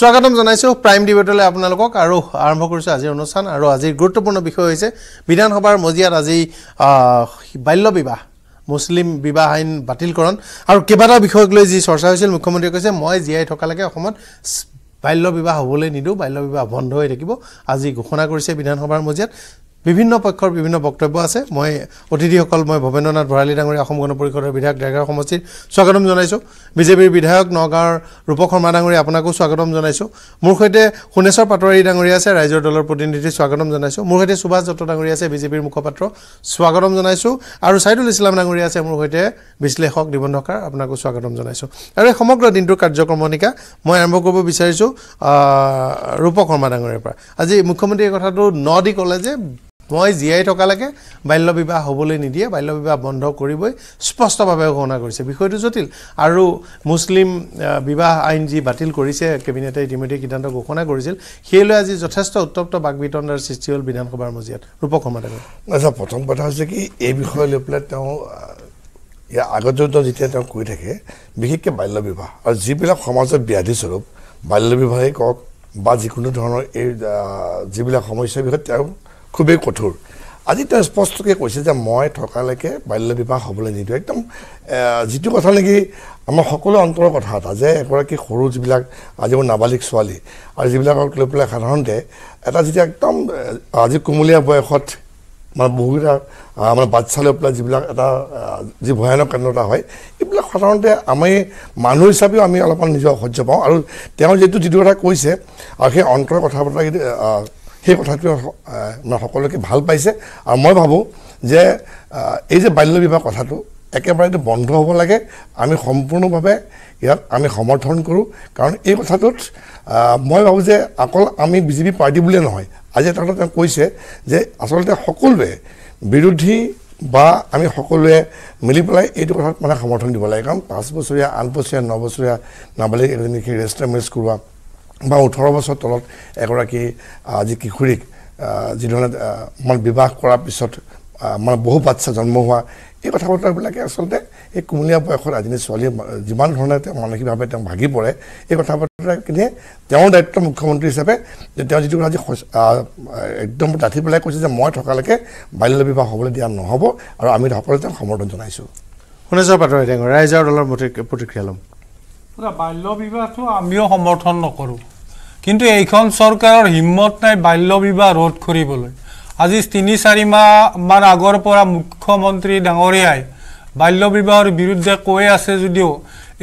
স্বাগতম জানাইছোঁ প্ৰাইম ডিবেটলৈ আপোনালোকক আৰু আৰম্ভ কৰিছোঁ আজিৰ অনুষ্ঠান আৰু আজিৰ গুৰুত্বপূৰ্ণ বিষয় হৈছে বিধানসভাৰ মজিয়াত আজি বাল্য বিবাহ মুছলিম বিবাহ আইন বাতিলকৰণ আৰু কেইবাটাও বিষয়ক লৈ যি চৰ্চা হৈছিল মুখ্যমন্ত্ৰীয়ে কৈছে মই জীয়াই থকালৈকে অসমত বাল্য বিবাহ হ'বলৈ নিদিওঁ বাল্য বিবাহ বন্ধ হৈ থাকিব আজি ঘোষণা কৰিছে বিধানসভাৰ মজিয়াত বিভিন্ন পক্ষৰ বিভিন্ন বক্তব্য আছে মই অতিথিসকল মই ভৱেন্দ্ৰনাথ ভৰালী ডাঙৰীয়া অসম গণ পৰিষদৰ বিধায়ক ডেৰগাঁও সমষ্টিত স্বাগতম জনাইছোঁ বিজেপিৰ বিধায়ক নগাঁৱৰ ৰূপক শৰ্মা ডাঙৰীয়া আপোনাকো স্বাগতম জনাইছোঁ মোৰ সৈতে সোণেশ্বৰ পাটোৱাৰী ডাঙৰীয়া আছে ৰাইজৰ দলৰ প্ৰতিনিধি স্বাগতম জনাইছোঁ মোৰ সৈতে সুভাষ দত্ত ডাঙৰীয়া আছে বিজেপিৰ মুখপাত্ৰ স্বাগতম জনাইছোঁ আৰু ছাইদুল ইছলাম ডাঙৰীয়া আছে মোৰ সৈতে বিশ্লেষক নিবন্ধকাৰ আপোনাকো স্বাগতম জনাইছোঁ আৰু এই সমগ্ৰ দিনটোৰ কাৰ্যক্ৰমণিকা মই আৰম্ভ কৰিব বিচাৰিছোঁ ৰূপক শৰ্মা ডাঙৰীয়াৰ পৰা আজি মুখ্যমন্ত্ৰীয়ে কথাটো ন দি ক'লে যে মই জীয়াই থকালৈকে বাল্য বিবাহ হ'বলৈ নিদিয়ে বাল্য বিবাহ বন্ধ কৰিবই স্পষ্টভাৱে ঘোষণা কৰিছে বিষয়টো জটিল আৰু মুছলিম বিবাহ আইন যি বাতিল কৰিছে কেবিনেটে ইতিমধ্যে সিদ্ধান্ত ঘোষণা কৰিছিল সেই লৈ আজি যথেষ্ট উত্তপ্ত বাক বিতণ্ডাৰ সৃষ্টি হ'ল বিধানসভাৰ মজিয়াত ৰূপক সমাধান আচ্ছা প্ৰথম কথা হৈছে কি এই বিষয় লৈ পেলাই তেওঁ ইয়াৰ আগতেও তেওঁ যেতিয়া তেওঁ কৈ থাকে বিশেষকৈ বাল্য বিবাহ আৰু যিবিলাক সমাজৰ ব্যাধিস্বৰূপ বাল্য বিবাহেই কওক বা যিকোনো ধৰণৰ এই যিবিলাক সমস্যাৰ বিষয়ে তেওঁ খুবেই কঠোৰ আজি তেওঁ স্পষ্টকৈ কৈছে যে মই থকালৈকে বাল্য বিবাহ হ'বলৈ নিদিওঁ একদম যিটো কথা নেকি আমাৰ সকলো অন্তৰৰ কথা এটা যে এগৰাকী সৰু যিবিলাক আজিবোৰ নাবালিক ছোৱালী আৰু যিবিলাকক লৈ পেলাই সাধাৰণতে এটা যেতিয়া একদম আজি কোমলীয়া বয়সত মানে বহুকেইটা মানে বাচ্ছা লৈ পেলাই যিবিলাক এটা যি ভয়ানক কেন্দ্ৰ এটা হয় এইবিলাক সাধাৰণতে আমি মানুহ হিচাপেও আমি অলপমান নিজৰ সহ্য পাওঁ আৰু তেওঁ যিটো যিটো কথা কৈছে আৰু সেই অন্তৰৰ কথা বতৰা সেই কথাটোৱে সকলোকে ভাল পাইছে আৰু মই ভাবোঁ যে এই যে বাল্য বিবাহ কথাটো একেবাৰে বন্ধ হ'ব লাগে আমি সম্পূৰ্ণভাৱে ইয়াত আমি সমৰ্থন কৰোঁ কাৰণ এই কথাটোত মই ভাবোঁ যে অকল আমি বিজেপি পাৰ্টি বুলিয়ে নহয় আজি এটা কথা তেওঁ কৈছে যে আচলতে সকলোৱে বিৰোধী বা আমি সকলোৱে মিলি পেলাই এইটো কথাত মানে সমৰ্থন দিব লাগে কাৰণ পাঁচ বছৰীয়া আঠ বছৰীয়া ন বছৰীয়া নাবালিক এজনী সেই ৰেষ্টাৰ মেজ কৰোৱা বা ওঠৰ বছৰ তলত এগৰাকী আজি কিশোৰীক যিধৰণে মানে বিবাহ কৰাৰ পিছত মানে বহু বাচ্ছা জন্ম হোৱা এই কথা বতৰাবিলাকে আচলতে এই কুমলীয়া বয়সত আজি ছোৱালী যিমান ধৰণে তেওঁ মানসিকভাৱে তেওঁ ভাগি পৰে এই কথা বতৰাখিনিয়ে তেওঁৰ দায়িত্ব মুখ্যমন্ত্ৰী হিচাপে যে তেওঁ যিটো আজি একদম ডাঠি পেলাই কৈছে যে মই থকালৈকে বাল্য বিবাহ হ'বলৈ দিয়া নহ'ব আৰু আমি সকলোৱে তেওঁক সমৰ্থন জনাইছোঁ শুনে বাতৰি ৰাইজৰ দলৰ প্ৰতিক্ৰিয়া ল'ম বাল্য বিবাহটো আমিও সমৰ্থন নকৰোঁ কিন্তু এইখন চৰকাৰৰ হিম্মত নাই বাল্য বিবাহ ৰোধ কৰিবলৈ আজি তিনি চাৰি মাহমান আগৰ পৰা মুখ্যমন্ত্ৰী ডাঙৰীয়াই বাল্য বিবাহৰ বিৰুদ্ধে কৈ আছে যদিও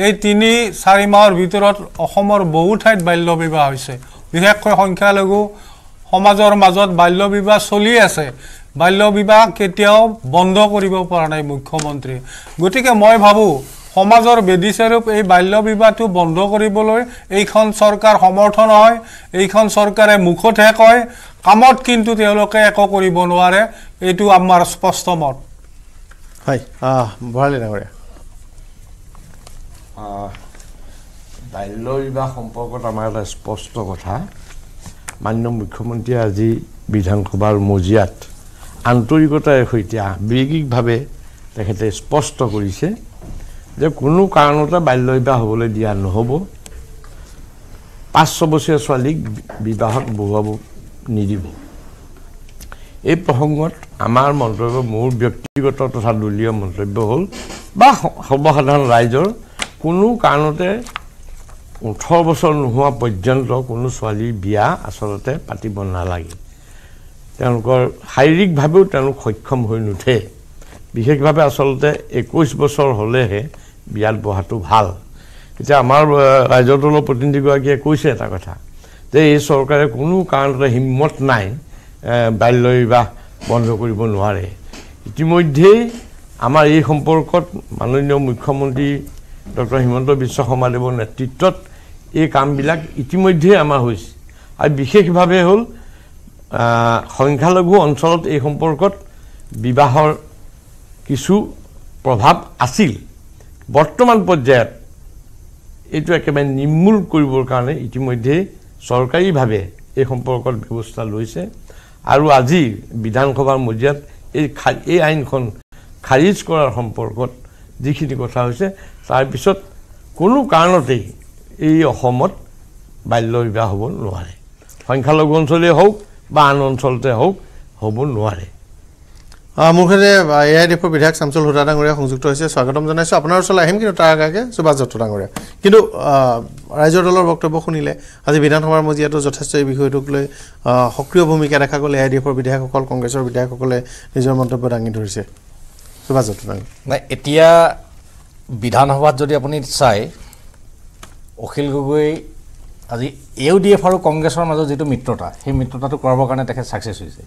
এই তিনি চাৰি মাহৰ ভিতৰত অসমৰ বহু ঠাইত বাল্য বিবাহ হৈছে বিশেষকৈ সংখ্যালঘু সমাজৰ মাজত বাল্য বিবাহ চলি আছে বাল্য বিবাহ কেতিয়াও বন্ধ কৰিব পৰা নাই মুখ্যমন্ত্ৰীয়ে গতিকে মই ভাবোঁ সমাজৰ বেদীস্বৰূপ এই বাল্য বিবাহটো বন্ধ কৰিবলৈ এইখন চৰকাৰ সমৰ্থন হয় এইখন চৰকাৰে মুখতহে কয় কামত কিন্তু তেওঁলোকে একো কৰিব নোৱাৰে এইটো আমাৰ স্পষ্ট মত হয় বাল্য বিবাহ সম্পৰ্কত আমাৰ এটা স্পষ্ট কথা মান্য মুখ্যমন্ত্ৰীয়ে আজি বিধানসভাৰ মজিয়াত আন্তৰিকতাৰ সৈতে আৱেগিকভাৱে তেখেতে স্পষ্ট কৰিছে যে কোনো কাৰণতে বাল্য বিবাহ হ'বলৈ দিয়া নহ'ব পাঁচ ছবছৰীয়া ছোৱালীক বিবাহত বহুৱাব নিদিব এই প্ৰসংগত আমাৰ মন্তব্য মোৰ ব্যক্তিগত তথা দলীয় মন্তব্য হ'ল বা সৰ্বসাধাৰণ ৰাইজৰ কোনো কাৰণতে ওঠৰ বছৰ নোহোৱা পৰ্যন্ত কোনো ছোৱালীৰ বিয়া আচলতে পাতিব নালাগে তেওঁলোকৰ শাৰীৰিকভাৱেও তেওঁলোক সক্ষম হৈ নুঠে বিশেষভাৱে আচলতে একৈছ বছৰ হ'লেহে বিয়াত বহাটো ভাল এতিয়া আমাৰ ৰাইজৰ দলৰ প্ৰতিনিধিগৰাকীয়ে কৈছে এটা কথা যে এই চৰকাৰে কোনো কাৰণতে হিম্মত নাই বাল্য বিবাহ বন্ধ কৰিব নোৱাৰে ইতিমধ্যেই আমাৰ এই সম্পৰ্কত মাননীয় মুখ্যমন্ত্ৰী ডক্টৰ হিমন্ত বিশ্ব শৰ্মাদেৱৰ নেতৃত্বত এই কামবিলাক ইতিমধ্যেই আমাৰ হৈছে আৰু বিশেষভাৱে হ'ল সংখ্যালঘু অঞ্চলত এই সম্পৰ্কত বিবাহৰ কিছু প্ৰভাৱ আছিল বৰ্তমান পৰ্যায়ত এইটো একেবাৰে নিৰ্মূল কৰিবৰ কাৰণে ইতিমধ্যে চৰকাৰীভাৱে এই সম্পৰ্কত ব্যৱস্থা লৈছে আৰু আজি বিধানসভাৰ মজিয়াত এই এই আইনখন খাৰিজ কৰাৰ সম্পৰ্কত যিখিনি কথা হৈছে তাৰপিছত কোনো কাৰণতেই এই অসমত বাল্য বিবাহ হ'ব নোৱাৰে সংখ্যালঘু অঞ্চলেই হওক বা আন অঞ্চলতে হওক হ'ব নোৱাৰে মোৰ সৈতে এ আই ডি এফৰ বিধায়ক চামচুল হুদা ডাঙৰীয়া সংযুক্ত হৈছে স্বাগতম জনাইছোঁ আপোনাৰ ওচৰলৈ আহিম কিন্তু তাৰ আগে সুভাষ দত্ত ডাঙৰীয়া কিন্তু ৰাইজৰ দলৰ বক্তব্য শুনিলে আজি বিধানসভাৰ মজিয়াতো যথেষ্ট এই বিষয়টোক লৈ সক্ৰিয় ভূমিকা দেখা গ'ল এ আই ডি এফৰ বিধায়কসকল কংগ্ৰেছৰ বিধায়কসকলে নিজৰ মন্তব্য দাঙি ধৰিছে সুভাষ দত্ত ডাঙৰীয়া নাই এতিয়া বিধানসভাত যদি আপুনি চাই অখিল গগৈ আজি এ ডি এফ আৰু কংগ্ৰেছৰ মাজত যিটো মিত্ৰতা সেই মিত্ৰতাটো কৰাবৰ কাৰণে তেখেত ছাকচেছ হৈছে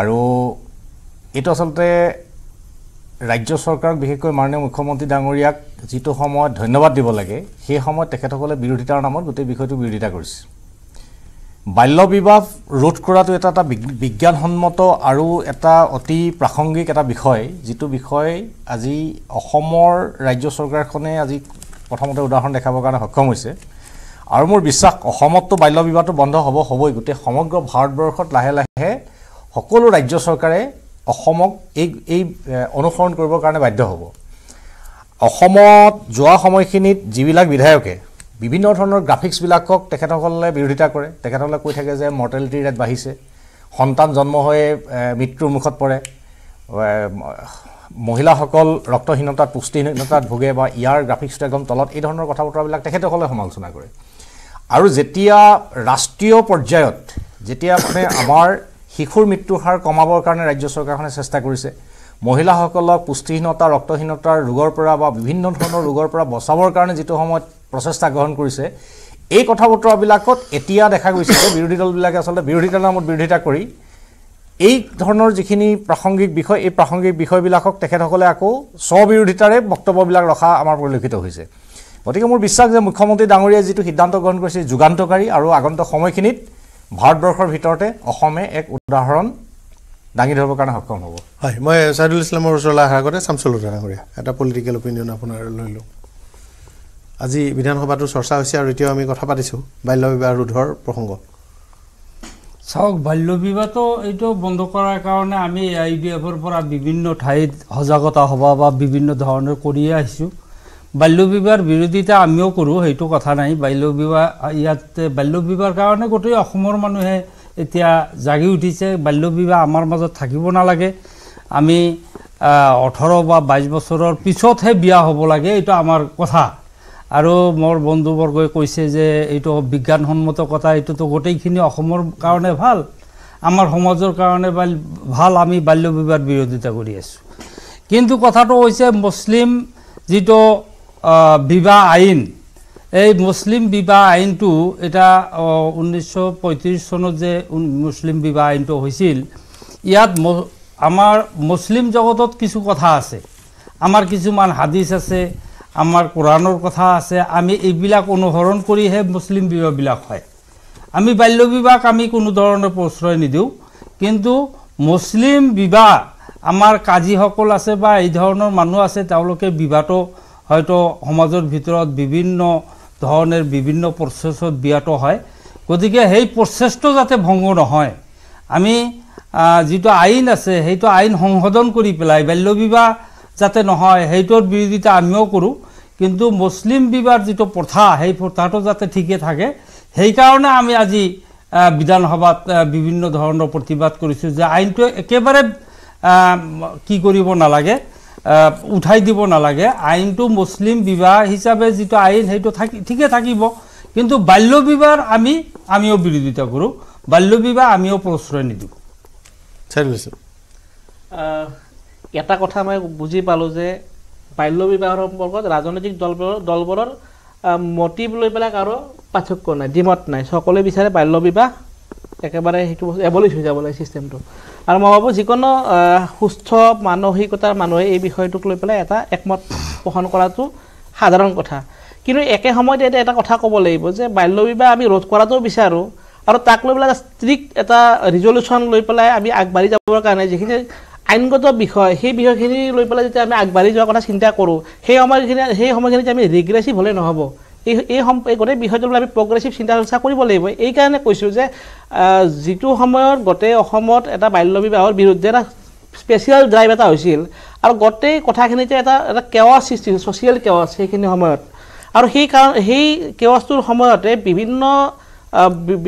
আৰু এইটো আচলতে ৰাজ্য চৰকাৰক বিশেষকৈ মাননীয় মুখ্যমন্ত্ৰী ডাঙৰীয়াক যিটো সময়ত ধন্যবাদ দিব লাগে সেই সময়ত তেখেতসকলে বিৰোধিতাৰ নামত গোটেই বিষয়টো বিৰোধিতা কৰিছে বাল্য বিবাহ ৰোধ কৰাটো এটা এটা বিজ্ঞানসন্মত আৰু এটা অতি প্ৰাসংগিক এটা বিষয় যিটো বিষয় আজি অসমৰ ৰাজ্য চৰকাৰখনে আজি প্ৰথমতে উদাহৰণ দেখাবৰ কাৰণে সক্ষম হৈছে আৰু মোৰ বিশ্বাস অসমততো বাল্য বিবাহটো বন্ধ হ'ব হ'বই গোটেই সমগ্ৰ ভাৰতবৰ্ষত লাহে লাহে সকলো ৰাজ্য চৰকাৰে অসমক এই এই অনুসৰণ কৰিবৰ কাৰণে বাধ্য হ'ব অসমত যোৱা সময়খিনিত যিবিলাক বিধায়কে বিভিন্ন ধৰণৰ গ্ৰাফিক্সবিলাকক তেখেতসকলে বিৰোধিতা কৰে তেখেতসকলে কৈ থাকে যে মৰ্টেলিটি ৰেট বাঢ়িছে সন্তান জন্ম হৈ মৃত্যুৰ মুখত পৰে মহিলাসকল ৰক্তহীনতাত পুষ্টিহীনতাত ভোগে বা ইয়াৰ গ্ৰাফিক্সটো একদম তলত এই ধৰণৰ কথা বতৰাবিলাক তেখেতসকলে সমালোচনা কৰে আৰু যেতিয়া ৰাষ্ট্ৰীয় পৰ্যায়ত যেতিয়া মানে আমাৰ শিশুৰ মৃত্যুৰ হাৰ কমাবৰ কাৰণে ৰাজ্য চৰকাৰখনে চেষ্টা কৰিছে মহিলাসকলক পুষ্টিহীনতা ৰক্তহীনতাৰ ৰোগৰ পৰা বা বিভিন্ন ধৰণৰ ৰোগৰ পৰা বচাবৰ কাৰণে যিটো সময়ত প্ৰচেষ্টা গ্ৰহণ কৰিছে এই কথা বতৰাবিলাকত এতিয়া দেখা গৈছে যে বিৰোধী দলবিলাকে আচলতে বিৰোধী দলৰ নামত বিৰোধিতা কৰি এই ধৰণৰ যিখিনি প্ৰাসংগিক বিষয় এই প্ৰাসংগিক বিষয়বিলাকক তেখেতসকলে আকৌ স্ববিৰোধিতাৰে বক্তব্যবিলাক ৰখা আমাৰ পৰিলক্ষিত হৈছে গতিকে মোৰ বিশ্বাস যে মুখ্যমন্ত্ৰী ডাঙৰীয়াই যিটো সিদ্ধান্ত গ্ৰহণ কৰিছে যুগান্তকাৰী আৰু আগন্ত সময়খিনিত ভাৰতবৰ্ষৰ ভিতৰতে অসমে এক উদাহৰণ দাঙি ধৰিবৰ কাৰণে সক্ষম হ'ব হয় মই ছাইদুল ইছলামৰ ওচৰলৈ অহাৰ আগতে চামচলো ডাঙৰীয়া এটা পলিটিকেল অপিনিয়ন আপোনাৰ লৈ লওঁ আজি বিধানসভাটো চৰ্চা হৈছে আৰু এতিয়াও আমি কথা পাতিছোঁ বাল্য বিবাহ ৰোধৰ প্ৰসংগ চাওক বাল্য বিবাহটো এইটো বন্ধ কৰাৰ কাৰণে আমি আই ডি এফৰ পৰা বিভিন্ন ঠাইত সজাগতা সভা বা বিভিন্ন ধৰণৰ কৰিয়ে আহিছোঁ বাল্য বিবাহৰ বিৰোধিতা আমিও কৰোঁ সেইটো কথা নাই বাল্য বিবাহ ইয়াত বাল্য বিবাহৰ কাৰণে গোটেই অসমৰ মানুহে এতিয়া জাগি উঠিছে বাল্য বিবাহ আমাৰ মাজত থাকিব নালাগে আমি ওঠৰ বা বাইছ বছৰৰ পিছতহে বিয়া হ'ব লাগে এইটো আমাৰ কথা আৰু মোৰ বন্ধুবৰ্গই কৈছে যে এইটো বিজ্ঞানসন্মত কথা এইটোতো গোটেইখিনি অসমৰ কাৰণে ভাল আমাৰ সমাজৰ কাৰণে ভাল আমি বাল্য বিবাহৰ বিৰোধিতা কৰি আছোঁ কিন্তু কথাটো হৈছে মুছলিম যিটো বিবাহ আইন এই মুছলিম বিবাহ আইনটো এটা ঊনৈছশ পঁয়ত্ৰিছ চনত যে মুছলিম বিবাহ আইনটো হৈছিল ইয়াত আমাৰ মুছলিম জগতত কিছু কথা আছে আমাৰ কিছুমান হাদিছ আছে আমাৰ কোৰাণৰ কথা আছে আমি এইবিলাক অনুসৰণ কৰিহে মুছলিম বিবাহবিলাক হয় আমি বাল্য বাল্যবিবাহক আমি কোনো ধৰণৰ প্ৰশ্ৰয় নিদিওঁ কিন্তু মুছলিম বিবাহ আমাৰ কাজীসকল আছে বা এই ধৰণৰ মানুহ আছে তেওঁলোকে বিবাহটো হয়তো সমাজৰ ভিতৰত বিভিন্ন ধৰণে বিভিন্ন প্ৰচেছত বিয়াটো হয় গতিকে সেই প্ৰচেছটো যাতে ভংগ নহয় আমি যিটো আইন আছে সেইটো আইন সংশোধন কৰি পেলাই বাল্য বিবাহ যাতে নহয় সেইটোৰ বিৰোধিতা আমিও কৰোঁ কিন্তু মুছলিম বিবাহৰ যিটো প্ৰথা সেই প্ৰথাটো যাতে ঠিকে থাকে সেইকাৰণে আমি আজি বিধানসভাত বিভিন্ন ধৰণৰ প্ৰতিবাদ কৰিছোঁ যে আইনটো একেবাৰে কি কৰিব নালাগে উঠাই দিব নালাগে আইনটো মুছলিম বিবাহ হিচাপে যিটো আইন সেইটো থাকি ঠিকে থাকিব কিন্তু বাল্য বিবাহ আমি আমিও বিৰোধিতা কৰোঁ বাল্য বিবাহ আমিও প্ৰশ্ৰয় নিদিওঁ এটা কথা মই বুজি পালোঁ যে বাল্য বিবাহ সম্পৰ্কত ৰাজনৈতিক দলবোৰৰ দলবোৰৰ মটিভ লৈ পেলাই কাৰো পাৰ্থক্য নাই ডিমত নাই সকলোৱে বিচাৰে বাল্য বিবাহ একেবাৰে সেইটো বস্তু এবলিছ হৈ যাব লাগে চিষ্টেমটো আৰু মই ভাবোঁ যিকোনো সুস্থ মানসিকতাৰ মানুহে এই বিষয়টোক লৈ পেলাই এটা একমত পোষণ কৰাটো সাধাৰণ কথা কিন্তু একে সময়তে এতিয়া এটা কথা ক'ব লাগিব যে বাল্যবিবাহ আমি ৰোধ কৰাটোও বিচাৰোঁ আৰু তাক লৈ পেলাই এটা ষ্ট্ৰিক্ট এটা ৰিজলিউশ্যন লৈ পেলাই আমি আগবাঢ়ি যাবৰ কাৰণে যিখিনি আইনগত বিষয় সেই বিষয়খিনি লৈ পেলাই যেতিয়া আমি আগবাঢ়ি যোৱাৰ কথা চিন্তা কৰোঁ সেই সময়খিনি সেই সময়খিনিত আমি ৰিগ্ৰেছিভ হ'লে নহ'ব এই এই সম এই গোটেই বিষয়টোলৈ আমি প্ৰগ্ৰেছিভ চিন্তা চৰ্চা কৰিব লাগিব এইকাৰণে কৈছোঁ যে যিটো সময়ত গোটেই অসমত এটা বাল্য বিবাহৰ বিৰুদ্ধে এটা স্পেচিয়েল ড্ৰাইভ এটা হৈছিল আৰু গোটেই কথাখিনিতে এটা এটা কেৱাচ সৃষ্টি হৈছিল ছ'চিয়েল কেৱাচ সেইখিনি সময়ত আৰু সেই কাৰণ সেই কেৱাচটোৰ সময়তে বিভিন্ন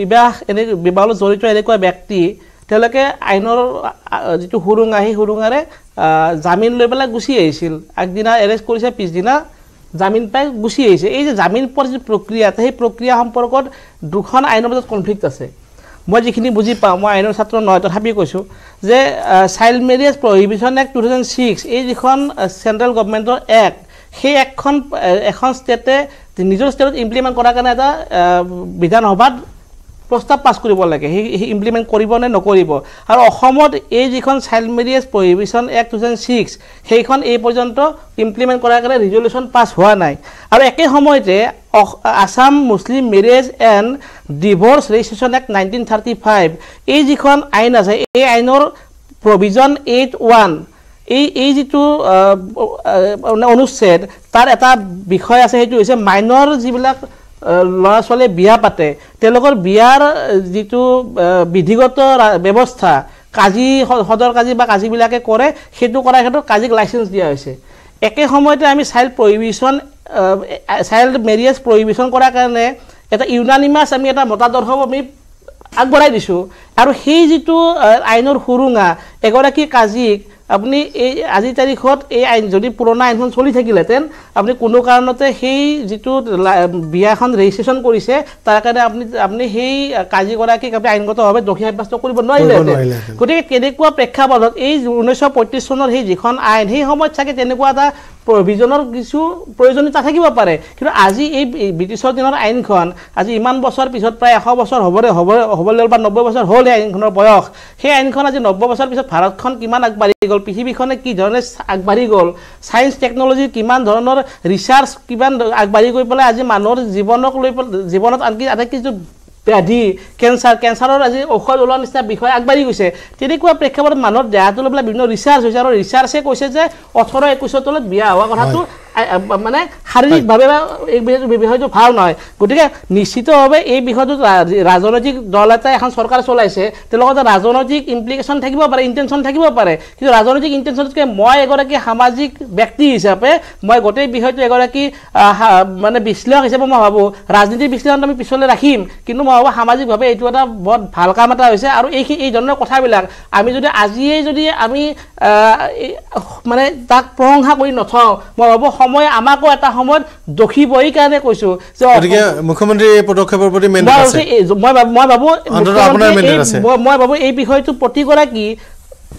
বিবাহ এনে বিবাহলৈ জড়িত এনেকুৱা ব্যক্তি তেওঁলোকে আইনৰ যিটো সুৰুঙা সেই সুৰুঙাৰে জামিন লৈ পেলাই গুচি আহিছিল আগদিনা এৰেষ্ট কৰিছে পিছদিনা জামিন পাই গুচি আহিছে এই যে জামিন পোৱাৰ যি প্ৰক্ৰিয়া সেই প্ৰক্ৰিয়া সম্পৰ্কত দুখন আইনৰ মাজত কনফ্লিক্ট আছে মই যিখিনি বুজি পাওঁ মই আইনৰ ছাত্ৰ নহয় তথাপি কৈছোঁ যে child marriage prohibition act two thousand six এই যিখন চেণ্ট্ৰেল গভমেণ্টৰ এক্ট সেই এক্টখন এখন ষ্টেটে নিজৰ ষ্টেটত ইমপ্লিমেণ্ট কৰাৰ কাৰণে এটা বিধানসভাত প্ৰস্তাৱ পাছ কৰিব লাগে সি সি ইমপ্লিমেণ্ট কৰিব নে নকৰিব আৰু অসমত এই যিখন child marriage prohibition act two thousand six সেইখন এই পৰ্যন্ত ইমপ্লিমেণ্ট কৰাৰ কাৰণে ৰিজলিউশ্যন পাছ হোৱা নাই আৰু একে সময়তে Assam Muslim marriage and divorce registration act nineteen thirty five এই যিখন আইন আছে এই আইনৰ প্ৰভিজন এইট ওৱান এই এই যিটো অনুচ্ছেদ তাৰ এটা বিষয় আছে সেইটো হৈছে মাইনৰ যিবিলাক ল'ৰা ছোৱালীয়ে বিয়া পাতে তেওঁলোকৰ বিয়াৰ যিটো বিধিগত ব্যৱস্থা কাজি সদৰ কাজি বা কাজিবিলাকে কৰে সেইটো কৰাৰ ক্ষেত্ৰত কাজিক লাইচেঞ্চ দিয়া হৈছে একে সময়তে আমি child prohibition child marriage prohibition কৰাৰ কাৰণে এটা ইউনানিমাছ আমি এটা মতাদৰ্শ আমি আগবঢ়াই দিছোঁ আৰু সেই যিটো আইনৰ সুৰুঙা এগৰাকী কাজিক আপুনি এই আজিৰ তাৰিখত এই আইন যদি পুৰণা আইনখন চলি থাকিলেহেঁতেন আপুনি কোনো কাৰণতে সেই যিটো বিয়াখন ৰেজিষ্ট্ৰেশ্যন কৰিছে তাৰ কাৰণে আপুনি আপুনি সেই কাজীগৰাকীক আপুনি আইনগতভাৱে দোষী সাব্যস্ত কৰিব নোৱাৰিলে গতিকে কেনেকুৱা প্ৰেক্ষাপটত এই ঊনৈছশ পঁয়ত্ৰিছ চনৰ সেই যিখন আইন সেই সময়ত চাগে তেনেকুৱা এটা প্ৰভিজনৰ কিছু প্ৰয়োজনীয়তা থাকিব পাৰে কিন্তু আজি এই ব্ৰিটিছৰ দিনৰ আইনখন আজি ইমান বছৰ পিছত প্ৰায় এশ বছৰ হ'বৰে হ'ব হ'বলৈ বা নব্বৈ বছৰ হ'ল সেই আইনখনৰ বয়স সেই আইনখন আজি নব্বৈ বছৰ পিছত ভাৰতখন কিমান আগবাঢ়ি গ'ল পৃথিৱীখনে কি ধৰণে আগবাঢ়ি গ'ল ছায়েন্স টেকন'লজি কিমান ধৰণৰ ৰিচাৰ্চ কিমান আগবাঢ়ি গৈ পেলাই আজি মানুহৰ জীৱনক লৈ পেলাই জীৱনত আনকি আটাইতকৈ ব্যাধি কেঞ্চাৰ কেঞ্চাৰৰ আজি ঔষধ ওলোৱাৰ নিচিনা বিষয় আগবাঢ়ি গৈছে তেনেকুৱা প্ৰেক্ষাপটত মানুহৰ দেহাটো লৈ পেলাই বিভিন্ন ৰিচাৰ্চ হৈছে আৰু ৰিচাৰ্চে কৈছে যে ওঠৰ একৈছৰ তলত বিয়া হোৱা কথাটো মানে শাৰীৰিকভাৱে এই বিষয়টো ভাল নহয় গতিকে নিশ্চিতভাৱে এই বিষয়টোত ৰাজনৈতিক দল এটাই এখন চৰকাৰ চলাইছে তেওঁলোকৰ ৰাজনৈতিক ইমপ্লিকেশ্যন থাকিব পাৰে ইণ্টেনশ্যন থাকিব পাৰে কিন্তু ৰাজনৈতিক ইণ্টেনশ্যনতকৈ মই এগৰাকী সামাজিক ব্যক্তি হিচাপে মই গোটেই বিষয়টো এগৰাকী মানে বিশ্লেষক হিচাপে মই ভাবোঁ ৰাজনীতিক বিশ্লেষণটো আমি পিছলৈ ৰাখিম কিন্তু মই ভাবোঁ সামাজিকভাৱে এইটো এটা বৰ ভাল কাম এটা হৈছে আৰু এই এই ধৰণৰ কথাবিলাক আমি যদি আজিয়েই যদি আমি মানে তাক প্ৰশংসা কৰি নথওঁ মই ভাবোঁ সময় আমাকো এটা সময়ত দোষিব কাৰণে কৈছো যে গতিকে মুখ্যমন্ত্ৰী এই পদক্ষেপৰ প্ৰতি মই ভাবোঁ মই ভাবোঁ এই বিষয়টো প্ৰতিগৰাকী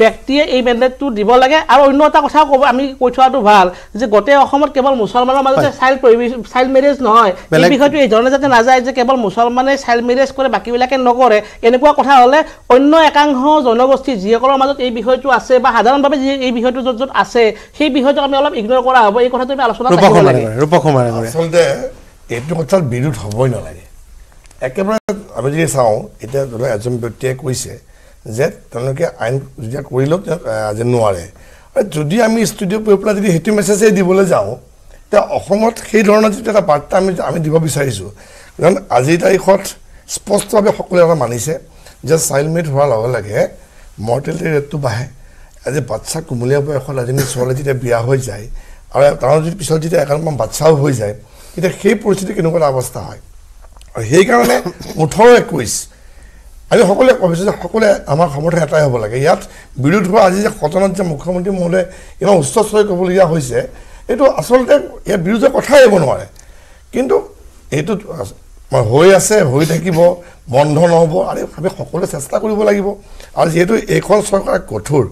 ব্যক্তিয়ে এই মেণ্ডেটটো দিব লাগে আৰু অন্য এটা কথাও ক'ব আমি কৈ থোৱাটো ভাল যে গোটেই অসমত কেৱল মুছলমানৰ মাজতে চাইল্ড প্ৰহিবিশ্যন চাইল্ড মেৰেজ নহয় সেই বিষয়টো এইধৰণে যাতে নাযায় যে কেৱল মুছলমানে চাইল্ড মেৰেজ কৰে বাকীবিলাকে নকৰে এনেকুৱা কথা হ'লে অন্য একাংশ জনগোষ্ঠী যিসকলৰ মাজত এই বিষয়টো আছে বা সাধাৰণভাৱে যি এই বিষয়টো য'ত য'ত আছে সেই বিষয়টোক আমি অলপ ইগন'ৰ কৰা হ'ব এই কথাটো আমি আলোচনা কৰিব লাগে আচলতে এইটো কথাৰ বিৰোধ হ'বই নালাগে একেবাৰে আমি যদি চাওঁ এতিয়া ধৰক এজন ব্যক্তিয়ে কৈছে যে তেওঁলোকে আইন যেতিয়া কৰিলেও তেওঁ যে নোৱাৰে আৰু যদি আমি ষ্টুডিঅ'ত গৈ পেলাই যদি সেইটো মেছেজেই দিবলৈ যাওঁ তেতিয়া অসমত সেই ধৰণৰ যিটো এটা বাৰ্তা আমি আমি দিব বিচাৰিছোঁ কাৰণ আজিৰ তাৰিখত স্পষ্টভাৱে সকলোৱে এটা মানিছে যে চাইল্ড চাইল্ডমেড হোৱাৰ লগে লগে মৰ্টেলিটি ৰেটটো বাঢ়ে আজি বাচ্ছা কোমলীয়া বয়সত এজনী ছোৱালী যেতিয়া বিয়া হৈ যায় আৰু তাৰ যদি পিছত যেতিয়া এগালমান বাচ্ছাও হৈ যায় তেতিয়া সেই পৰিস্থিতি কেনেকুৱা এটা অৱস্থা হয় আৰু সেইকাৰণে ওঠৰ একৈছ আমি সকলোৱে ভাবিছোঁ যে সকলোৱে আমাৰ সমৰ্থন এটাই হ'ব লাগে ইয়াত বিৰোধ হোৱা আজি যে ঘটনাত যে মুখ্যমন্ত্ৰী মহোদয়ে ইমান উচ্চ উচ্চস্তৰীয় ক'বলগীয়া হৈছে এইটো আচলতে ইয়াত বিৰুদ্ধে কথাই হ'ব নোৱাৰে কিন্তু এইটো হৈ আছে হৈ থাকিব বন্ধ নহ'ব আৰু আমি সকলোৱে চেষ্টা কৰিব লাগিব আৰু যিহেতু এইখন চৰকাৰ কঠোৰ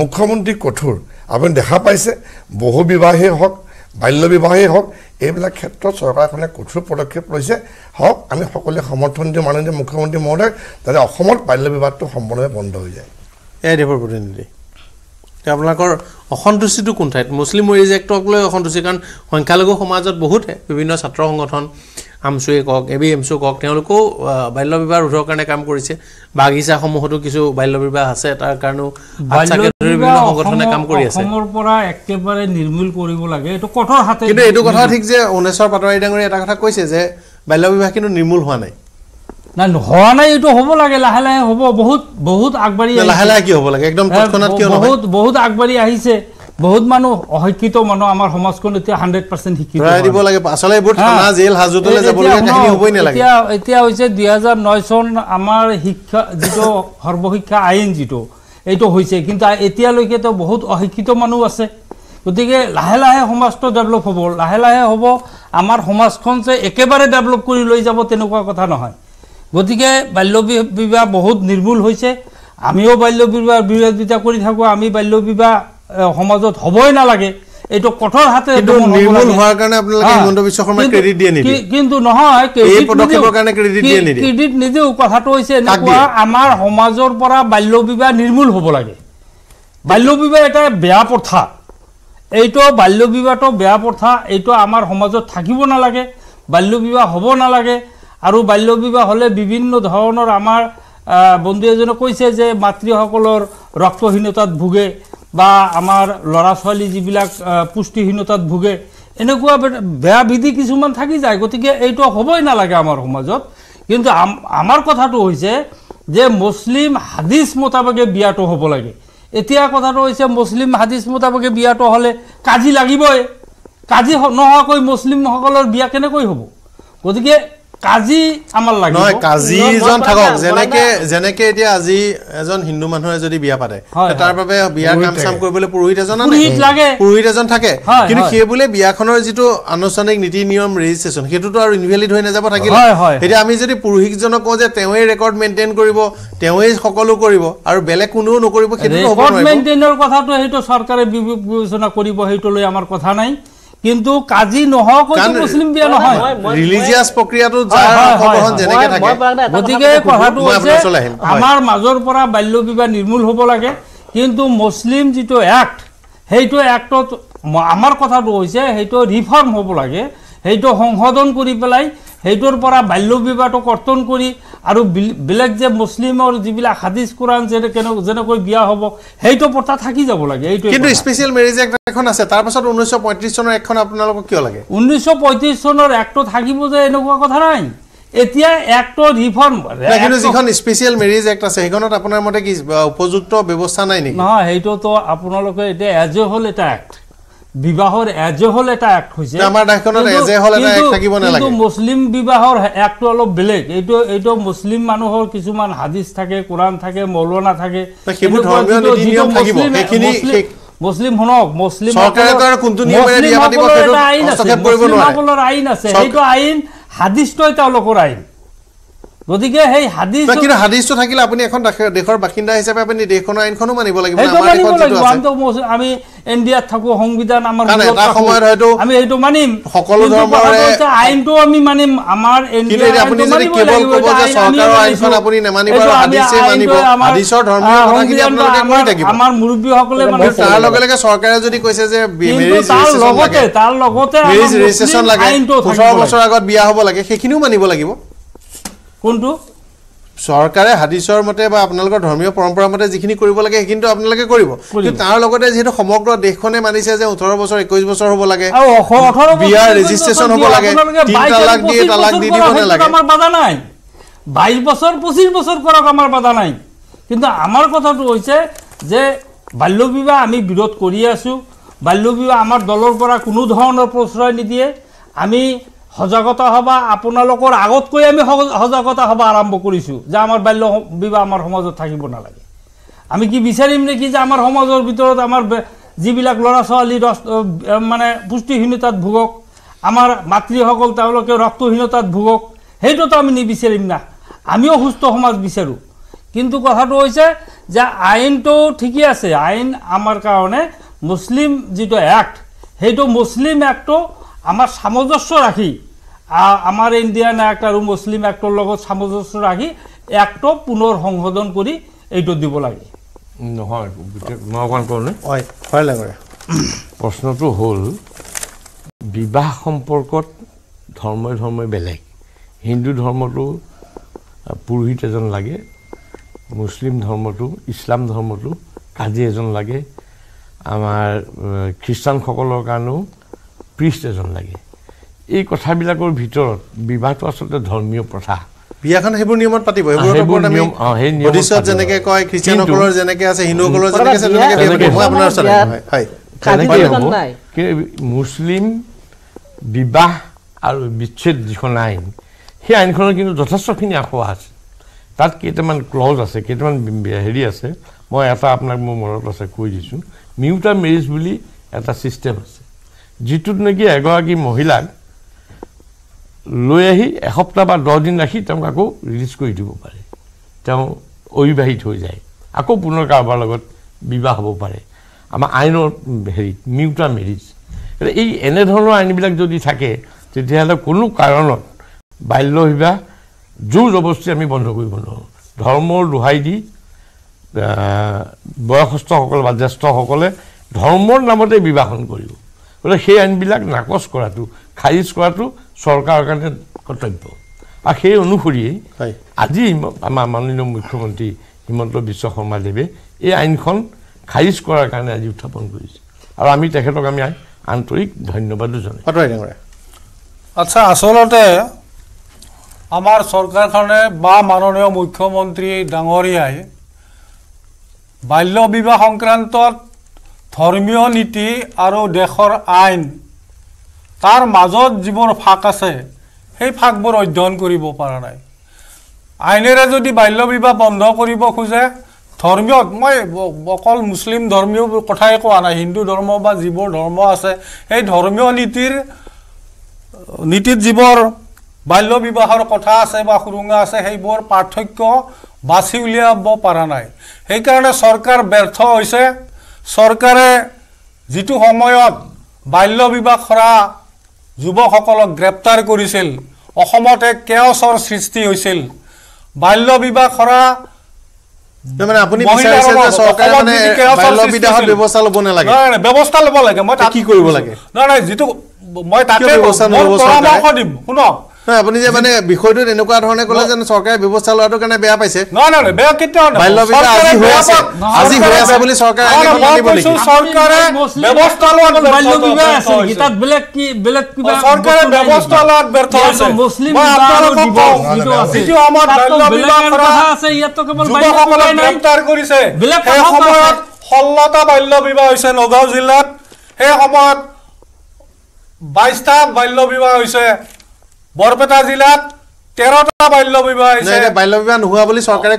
মুখ্যমন্ত্ৰী কঠোৰ আপুনি দেখা পাইছে বহু বিবাহেই হওক বাল্য বিবাহেই হওক এইবিলাক ক্ষেত্ৰত চৰকাৰখনে কঠোৰ পদক্ষেপ লৈছে হওক আমি সকলোৱে সমৰ্থন দিওঁ মাননীয় মুখ্যমন্ত্ৰী মহোদয় যাতে অসমত বাল্য বিবাদটো সম্পূৰ্ণভাৱে বন্ধ হৈ যায় এই দেশৰ প্ৰতিনিধি আপোনালোকৰ অসন্তুষ্টিটো কোন ঠাইত মুছলিম ৱেৰিজ এক্টক লৈ অসন্তুষ্টি কাৰণ সংখ্যালঘু সমাজত বহুতে বিভিন্ন ছাত্ৰ সংগঠন আমচুৱে কওক এ বি এম কওক তেওঁলোকেও বাল্য বিবাহ ৰোধৰ কাৰণে কাম কৰিছে বাগিচাসমূহতো কিছু বাল্য বিবাহ আছে তাৰ কাৰণেও সংগঠনে কাম কৰি আছে একেবাৰে নিৰ্মূল কৰিব লাগে কিন্তু এইটো কথা ঠিক যে উনেশ্বৰ পাটোৱাৰী ডাঙৰীয়া এটা কথা কৈছে যে বাল্য বিবাহ কিন্তু নিৰ্মূল হোৱা নাই নাই হোৱা নাই এইটো হ'ব লাগে লাহে লাহে হ'ব বহুত বহুত আগবাঢ়ি লাহে লাহে কি হ'ব লাগে একদম বহুত বহুত আগবাঢ়ি আহিছে বহুত মানুহ অশিক্ষিত মানুহ আমাৰ সমাজখন এতিয়া হাণ্ড্ৰেড পাৰ্চেণ্ট শিক্ষিত দিব লাগে এতিয়া এতিয়া হৈছে দুহেজাৰ ন চন আমাৰ শিক্ষা যিটো সৰ্বশিক্ষা আইন যিটো এইটো হৈছে কিন্তু এতিয়ালৈকেতো বহুত অশিক্ষিত মানুহ আছে গতিকে লাহে লাহে সমাজটো ডেভেলপ হ'ব লাহে লাহে হ'ব আমাৰ সমাজখন যে একেবাৰে ডেভেলপ কৰি লৈ যাব তেনেকুৱা কথা নহয় গতিকে বাল্য বিবাহ বহুত নিৰ্মূল হৈছে আমিও বাল্য বিবাহ বিৰোধিতা কৰি থাকোঁ আমি বাল্য বিবাহ সমাজত হ'বই নালাগে এইটো কঠোৰ হাতে কিন্তু নহয় নিজেও কথাটো হৈছে এনেকুৱা আমাৰ সমাজৰ পৰা বাল্য বিবাহ নিৰ্মূল হ'ব লাগে বাল্য বিবাহ এটা বেয়া প্ৰথা এইটো বাল্য বিবাহটো বেয়া প্ৰথা এইটো আমাৰ সমাজত থাকিব নালাগে বাল্য বিবাহ হ'ব নালাগে আৰু বাল্যবিবাহ হ'লে বিভিন্ন ধৰণৰ আমাৰ বন্ধু এজনে কৈছে যে মাতৃসকলৰ ৰক্তহীনতাত ভোগে বা আমাৰ ল'ৰা ছোৱালী যিবিলাক পুষ্টিহীনতাত ভোগে এনেকুৱা বেয়া বিধি কিছুমান থাকি যায় গতিকে এইটো হ'বই নালাগে আমাৰ সমাজত কিন্তু আমাৰ কথাটো হৈছে যে মুছলিম হাদিছ মোতাবকে বিয়াটো হ'ব লাগে এতিয়া কথাটো হৈছে মুছলিম হাদিছ মোতাবকে বিয়াটো হ'লে কাজি লাগিবই কাজি নোহোৱাকৈ মুছলিমসকলৰ বিয়া কেনেকৈ হ'ব গতিকে কাজি আমাৰ লাগে নহয় কাজি এজন থাকক যেনেকে যেনেকে এতিয়া আজি এজন হিন্দু মানুহে যদি বিয়া পাতে তাৰ বাবে বিয়াৰ কাম চাম কৰিবলৈ পুৰোহিত এজন লাগে পুৰোহিত এজন থাকে কিন্তু সেই বোলে বিয়াখনৰ যিটো আনুষ্ঠানিক নীতি নিয়ম ৰেজিষ্ট্ৰেশ্যন সেইটোতো আৰু ইনভেলিড হৈ নাযাব থাকিল এতিয়া আমি যদি পুৰোহিতজনক কওঁ যে তেওঁৱেই ৰেকৰ্ড মেইনটেইন কৰিব তেওঁৱেই সকলো কৰিব আৰু বেলেগ কোনেও নকৰিব সেইটো ৰেকৰ্ড মেইনটেইনৰ কথাটো সেইটো চৰকাৰে বিবেচনা কৰিব সেইটো লৈ আমাৰ কথা নাই কিন্তু কাজি নহওকৈ মুছলিম বিয়া নহয় ৰিলিজিয়াছ প্ৰক্ৰিয়াটো গতিকে কথাটো হৈছে আমাৰ মাজৰ পৰা বাল্য বিবাহ নিৰ্মূল হ'ব লাগে কিন্তু মুছলিম যিটো এক্ট সেইটো এক্টত আমাৰ কথাটো হৈছে সেইটো ৰিফৰ্ম হ'ব লাগে সেইটো সংশোধন কৰি পেলাই সেইটোৰ পৰা বাল্য বিবাহটো কৰ্তন কৰি আৰু বেলেগ যে মুছলিমৰ যিবিলাক হাদিছ কোৰাণ যেনেকৈ বিয়া হ'ব সেইটো প্ৰথা থাকি যাব লাগে কিন্তু স্পেচিয়েল মেৰেজ এক্ট এখন আছে তাৰপাছত ঊনৈছশ পঁয়ত্ৰিছ চনৰ এক্টখন আপোনালোকক কিয় লাগে ঊনৈছশ পঁয়ত্ৰিছ চনৰ এক্টটো থাকিব যে এনেকুৱা কথা নাই এতিয়া এক্টৰ ৰিফৰ্ম কিন্তু যিখন স্পেচিয়েল মেৰেজ এক্ট আছে সেইখনত আপোনাৰ মতে কি উপযুক্ত ব্যৱস্থা নাই নেকি নহয় সেইটোতো আপোনালোকে এতিয়া এজ এ হ'ল এটা এক্ট বিবাহৰ এজে হল এটা এক্ট হৈছে মুছলিম বিবাহৰ এক্টটো অলপ বেলেগ এইটো এইটো মুছলিম মানুহৰ কিছুমান হাদিছ থাকে কোৰাণ থাকে মৌলানা থাকে মুছলিম শুনক মুছলিম মুছলিমসকলৰ আইন আছে সেইটো আইন হাদিছটোৱে তেওঁলোকৰ আইন গতিকে সেই হাদিছ কিন্তু হাদিছটো থাকিলে আপুনি এখন দেশৰ বাসিন্দা হিচাপে আপুনি দেশখনৰ আইনখনো মানিব লাগিব আমি ইণ্ডিয়াত থাকো সংবিধান আইনটো আমি মানিম আমাৰ মুৰব্বীসকলে তাৰ লগে লগে চৰকাৰে যদি কৈছে যে তাৰ লগতে তাৰ লাগে ওঠৰ বছৰ আগত বিয়া হ'ব লাগে সেইখিনিও মানিব লাগিব কোনটো চৰকাৰে হাদিছৰ মতে বা আপোনালোকৰ ধৰ্মীয় পৰম্পৰা মতে যিখিনি কৰিব লাগে সেইখিনিতো আপোনালোকে কৰিব কিন্তু তাৰ লগতে যিহেতু সমগ্ৰ দেশখনে মানিছে যে ওঠৰ বছৰ একৈশ বছৰ হ'ব লাগে বিয়াৰ ৰেজিষ্ট্ৰেশ্যন হ'ব লাগে তালাক বছৰ পঁচিছ বছৰ কৰক আমাৰ বাধা নাই কিন্তু আমাৰ কথাটো হৈছে যে বাল্য বিবাহ আমি বিৰোধ কৰি আছোঁ বাল্য বিবাহ আমাৰ দলৰ পৰা কোনো ধৰণৰ প্ৰশ্ৰয় নিদিয়ে আমি সজাগতা সভা আপোনালোকৰ আগতকৈ আমি সজাগতা সভা আৰম্ভ কৰিছোঁ যে আমাৰ বাল্য বিবাহ আমাৰ সমাজত থাকিব নালাগে আমি কি বিচাৰিম নেকি যে আমাৰ সমাজৰ ভিতৰত আমাৰ যিবিলাক ল'ৰা ছোৱালী মানে পুষ্টিহীনতাত ভোগক আমাৰ মাতৃসকল তেওঁলোকে ৰক্তহীনতাত ভোগক সেইটোতো আমি নিবিচাৰিম না আমিও সুস্থ সমাজ বিচাৰোঁ কিন্তু কথাটো হৈছে যে আইনটো ঠিকেই আছে আইন আমাৰ কাৰণে মুছলিম যিটো এক্ট সেইটো মুছলিম এক্টটো আমাৰ সামঞ্জস্য ৰাখি আমাৰ ইণ্ডিয়ান এক্ট আৰু মুছলিম এক্টৰ লগত সামঞ্জস্য ৰাখি এক্টো পুনৰ সংশোধন কৰি এইটো দিব লাগে প্ৰশ্নটো হ'ল বিবাহ সম্পৰ্কত ধৰ্মই ধৰ্মই বেলেগ হিন্দু ধৰ্মটো পুৰোহিত এজন লাগে মুছলিম ধৰ্মটো ইছলাম ধৰ্মটো কাজি এজন লাগে আমাৰ খ্ৰীষ্টানসকলৰ কাৰণেও পৃষ্ঠ এজন লাগে এই কথাবিলাকৰ ভিতৰত বিবাহটো আচলতে ধৰ্মীয় প্ৰথা বিয়াখন সেইবোৰ নিয়মত পাতিব মুছলিম বিবাহ আৰু বিচ্ছেদ যিখন আইন সেই আইনখনত কিন্তু যথেষ্টখিনি আখোৱা আছে তাত কেইটামান ক্লজ আছে কেইটামান হেৰি আছে মই এটা আপোনাক মোৰ মনত আছে কৈ দিছোঁ মিউটাৰ মেৰিজ বুলি এটা ছিষ্টেম আছে যিটোত নেকি এগৰাকী মহিলাক লৈ আহি এসপ্তাহ বা দহদিন ৰাখি তেওঁক আকৌ ৰিলিজ কৰি দিব পাৰে তেওঁ অবিবাহিত হৈ যায় আকৌ পুনৰ কাৰোবাৰ লগত বিবাহ হ'ব পাৰে আমাৰ আইনৰ হেৰিত মিউটা মেৰিজ এই এনেধৰণৰ আইনবিলাক যদি থাকে তেতিয়াহ'লে কোনো কাৰণত বাল্য বিবাহ যুঁজ অৱস্থি আমি বন্ধ কৰিব নোৱাৰোঁ ধৰ্মৰ দোহাই দি বয়সস্থসকলে বা জ্যেষ্ঠসকলে ধৰ্মৰ নামতে বিবাহন কৰিব গতিকে সেই আইনবিলাক নাকচ কৰাটো খাৰিজ কৰাটো চৰকাৰৰ কাৰণে কৰ্তব্য আৰু সেই অনুসৰিয়ে আজি আমাৰ মাননীয় মুখ্যমন্ত্ৰী হিমন্ত বিশ্ব শৰ্মাদেৱে এই আইনখন খাৰিজ কৰাৰ কাৰণে আজি উত্থাপন কৰিছে আৰু আমি তেখেতক আমি আন্তৰিক ধন্যবাদো জনাইছোঁ আচ্ছা আচলতে আমাৰ চৰকাৰখনে বা মাননীয় মুখ্যমন্ত্ৰী ডাঙৰীয়াই বাল্য বিবাহ সংক্ৰান্তত ধৰ্মীয় নীতি আৰু দেশৰ আইন তাৰ মাজত যিবোৰ ফাঁক আছে সেই ফাঁকবোৰ অধ্যয়ন কৰিব পৰা নাই আইনেৰে যদি বাল্য বিবাহ বন্ধ কৰিব খোজে ধৰ্মীয় মই অকল মুছলিম ধৰ্মীয় কথাই কোৱা নাই হিন্দু ধৰ্ম বা যিবোৰ ধৰ্ম আছে সেই ধৰ্মীয় নীতিৰ নীতিত যিবোৰ বাল্য বিবাহৰ কথা আছে বা সুৰুঙা আছে সেইবোৰ পাৰ্থক্য বাছি উলিয়াব পৰা নাই সেইকাৰণে চৰকাৰ ব্যৰ্থ হৈছে চৰকাৰে যিটো সময়ত বাল্য বিবাহ কৰা যুৱকসকলক গ্ৰেপ্তাৰ কৰিছিল অসমত এক কেওচৰ সৃষ্টি হৈছিল বাল্য বিবাহ কৰা ব্যৱস্থা ল'ব লাগে মই কি কৰিব লাগে নাই যিটো মই তাতে পৰামৰ্শ দিম শুনক আপুনি যে মানে বিষয়টো এনেকুৱা ধৰণে কলে যে চৰকাৰে ব্যৱস্থা লোৱাটো কাৰণে বেয়া পাইছে সল্লতা বাল্য বিবাহ হৈছে নগাঁও জিলাত সেই সময়ত বাইশটা বাল্য বিবাহ হৈছে বৰপেটা জিলাত তেৰটা বাল্য বিবাহ হৈছে বাল্য বিবাহ নোহোৱা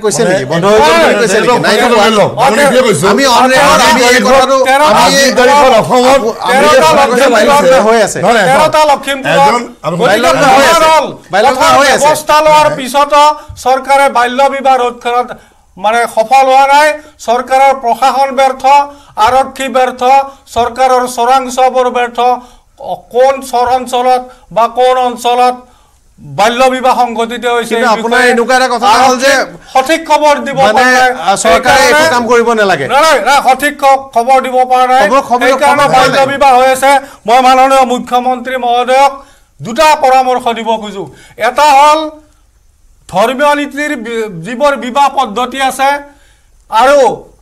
পিছতো চৰকাৰে বাল্য বিবাহ ৰোধখনত মানে সফল হোৱা নাই চৰকাৰৰ প্ৰশাসন ব্যৰ্থ আৰক্ষী ব্যৰ্থ চৰকাৰৰ চৰাংচবোৰ ব্যৰ্থ কোন চৰ অঞ্চলত বা কোন অঞ্চলত বাল্য বিবাহ সংঘটিত হৈছে আপোনাৰ এনেকুৱা এটা কথা হ'ল যে সঠিক খবৰ দিব চৰকাৰে একো কাম কৰিব নালাগে সঠিক খবৰ দিব পৰা নাই বাল্য বিবাহ হৈ আছে মই মাননীয় মুখ্যমন্ত্ৰী মহোদয়ক দুটা পৰামৰ্শ দিব খোজো এটা হ'ল ধৰ্মীয় নীতিৰ যিবোৰ বিবাহ পদ্ধতি আছে আৰু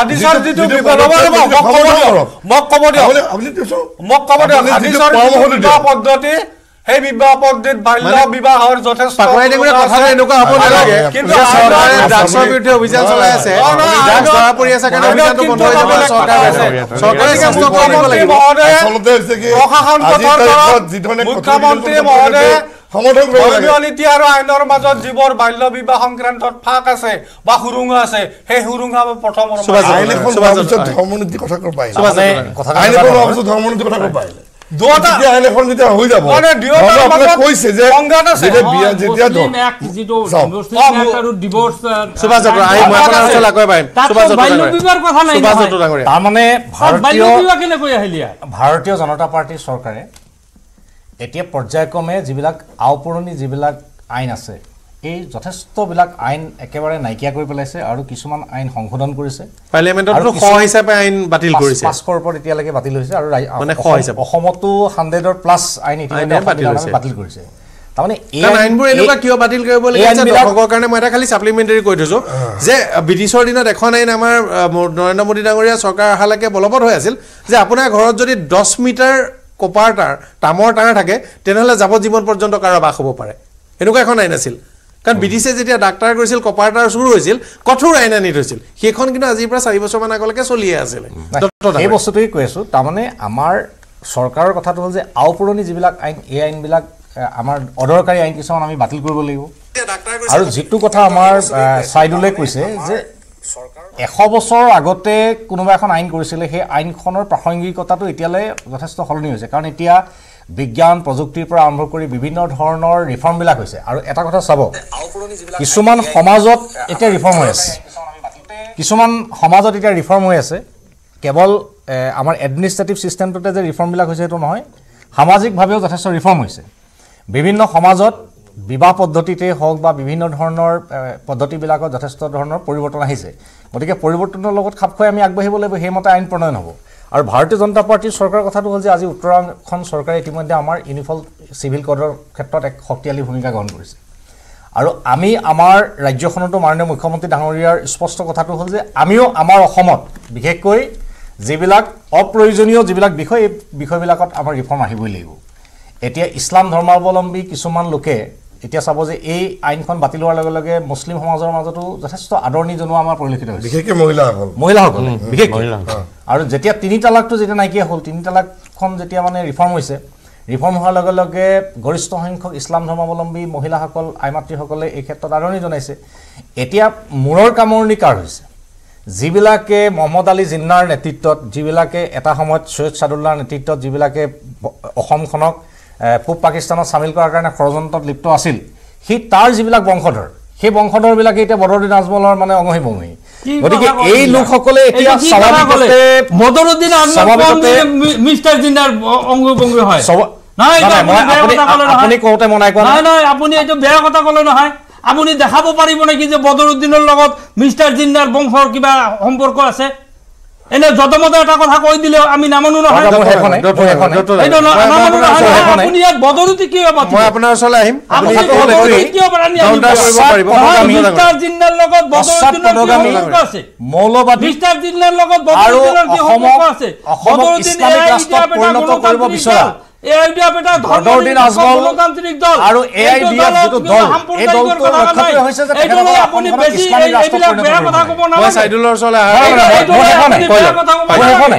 আদি সাৰদি তো মুখ্যমন্ত্ৰী মহোদয়ে সমৰ্থন কৰিব লাগে ধৰ্মীয় ভাৰতীয় জনতা পাৰ্টীৰ চৰকাৰে এতিয়া পৰ্যায়ক্ৰমে যিবিলাক আওপুৰণি যিবিলাক আইন আছে এই যথেষ্টবিলাক আইন একেবাৰে নাইকিয়া কৰি পেলাইছে আৰু কিছুমান আইন সংশোধন কৰিছে বাতিল হৈছে অসমতো হাণ্ড্ৰেডৰ প্লাছ আইন বাতিল কৰিছে ব্ৰিটিছৰ দিনত এখন আইন আমাৰ নৰেন্দ্ৰ মোদী ডাঙৰীয়া চৰকাৰ অহালৈকে বলবৎ হৈ আছিল যে আপোনাৰ ঘৰত যদি দহ মিটাৰ কপাৰ তাঁৰ তামৰ তাঁৰ থাকে তেনেহ'লে যাৱজীৱন পৰ্যন্ত কাৰো বাস হ'ব পাৰে এনেকুৱা এখন আইন আছিল কাৰণ ব্ৰিটিছে যেতিয়া ডাক্তাৰ কৰিছিল কপাৰ তাঁৰ চুৰ হৈছিল কঠোৰ আইন আনি থৈছিল সেইখন কিন্তু আজিৰ পৰা চাৰি বছৰমান আগলৈকে চলিয়ে আছিলে সেই বস্তুটোৱে কৈ আছোঁ তাৰমানে আমাৰ চৰকাৰৰ কথাটো হ'ল যে আও পুৰণি যিবিলাক আইন এই আইনবিলাক আমাৰ অদৰকাৰী আইন কিছুমান আমি বাতিল কৰিব লাগিব আৰু যিটো কথা আমাৰ চাইডলৈ কৈছে যে এশ বছৰ আগতে কোনোবা এখন আইন কৰিছিলে সেই আইনখনৰ প্ৰাসংগিকতাটো এতিয়ালৈ যথেষ্ট সলনি হৈছে কাৰণ এতিয়া বিজ্ঞান প্ৰযুক্তিৰ পৰা আৰম্ভ কৰি বিভিন্ন ধৰণৰ ৰিফৰ্মবিলাক হৈছে আৰু এটা কথা চাব কিছুমান সমাজত এতিয়া ৰিফৰ্ম হৈ আছে কিছুমান সমাজত এতিয়া ৰিফৰ্ম হৈ আছে কেৱল আমাৰ এডমিনিষ্ট্ৰেটিভ ছিষ্টেমটোতে যে ৰিফৰ্মবিলাক হৈছে সেইটো নহয় সামাজিকভাৱেও যথেষ্ট ৰিফৰ্ম হৈছে বিভিন্ন সমাজত বিবাহ পদ্ধতিতেই হওক বা বিভিন্ন ধৰণৰ পদ্ধতিবিলাকত যথেষ্ট ধৰণৰ পৰিৱৰ্তন আহিছে গতিকে পৰিৱৰ্তনৰ লগত খাপ খুৱাই আমি আগবাঢ়িব লাগিব সেইমতে আইন প্ৰণয়ন হ'ব আৰু ভাৰতীয় জনতা পাৰ্টীৰ চৰকাৰৰ কথাটো হ'ল যে আজি উত্তৰাখণ্ড চৰকাৰে ইতিমধ্যে আমাৰ ইউনিফৰ্ম চিভিল ক'ডৰ ক্ষেত্ৰত এক শক্তিশালী ভূমিকা গ্ৰহণ কৰিছে আৰু আমি আমাৰ ৰাজ্যখনতো মাননীয় মুখ্যমন্ত্ৰী ডাঙৰীয়াৰ স্পষ্ট কথাটো হ'ল যে আমিও আমাৰ অসমত বিশেষকৈ যিবিলাক অপ্ৰয়োজনীয় যিবিলাক বিষয় এই বিষয়বিলাকত আমাৰ ৰিফৰ্ম আহিবই লাগিব এতিয়া ইছলাম ধৰ্মাৱলম্বী কিছুমান লোকে এতিয়া চাব যে এই আইনখন বাতিল হোৱাৰ লগে লগে মুছলিম সমাজৰ মাজতো যথেষ্ট আদৰণি জনোৱা আমাৰ পৰিলক্ষিত হৈছে বিশেষকৈ মহিলাসকল মহিলাসকল বিশেষকৈ আৰু যেতিয়া তিনি তালাকটো যেতিয়া নাইকিয়া হ'ল তিনি তালাকখন যেতিয়া মানে ৰিফৰ্ম হৈছে ৰিফৰ্ম হোৱাৰ লগে লগে গৰিষ্ঠ সংখ্যক ইছলাম ধৰ্মাৱলম্বী মহিলাসকল আই মাতৃসকলে এই ক্ষেত্ৰত আদৰণি জনাইছে এতিয়া মূৰৰ কামৰণি কাৰ হৈছে যিবিলাকে মহম্মদ আলী জিন্নাৰ নেতৃত্বত যিবিলাকে এটা সময়ত চৈয়দ চাদুল্লাৰ নেতৃত্বত যিবিলাকে অসমখনক পূব পাকিস্তানত চামিল কৰাৰ কাৰণে ষড়যন্ত্ৰত লিপ্ত আছিল সি তাৰ যিবিলাক বংশধৰ সেই বংশধৰবিলাকে এতিয়া বদৰুদ্দিন আজমলৰ মানে অঙহী বঙহি গতিকে এই লোকসকলে আপুনি বেয়া কথা ক'লে নহয় আপুনি দেখাব পাৰিব নেকি যে বদৰুদ্দিনৰ লগত মিষ্টাৰ জিন্দাৰ বংশৰ কিবা সম্পৰ্ক আছে এনে জদমদে এটা কথা কৈ দিলে আমি নামানো নহয় এআইডিএফ এটা ধর্মনিরপেক্ষ গণতান্ত্রিক দল আর এআইডিএফ যেটো দল এই দলটো রক্ষা করা হইছে যে তেখেতে আপনি বেছি এই বিলাক বেয়া কথা কব না আইডলৰ চলে আৰু মই কথা কব না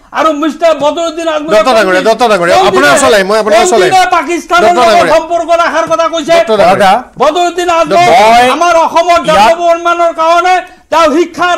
আৰু মিষ্টাৰ বদৰুদ্দিন আজমলে দত্ত ডাঙৰে দত্ত ডাঙৰে আপুনি আসলে মই আপুনি আসলে পাকিস্তানৰ লগত সম্পৰ্ক ৰাখাৰ কথা কৈছে বদৰুদ্দিন আজমলে আমাৰ অসমৰ জনসাধাৰণৰ কাৰণে তেওঁ শিক্ষাৰ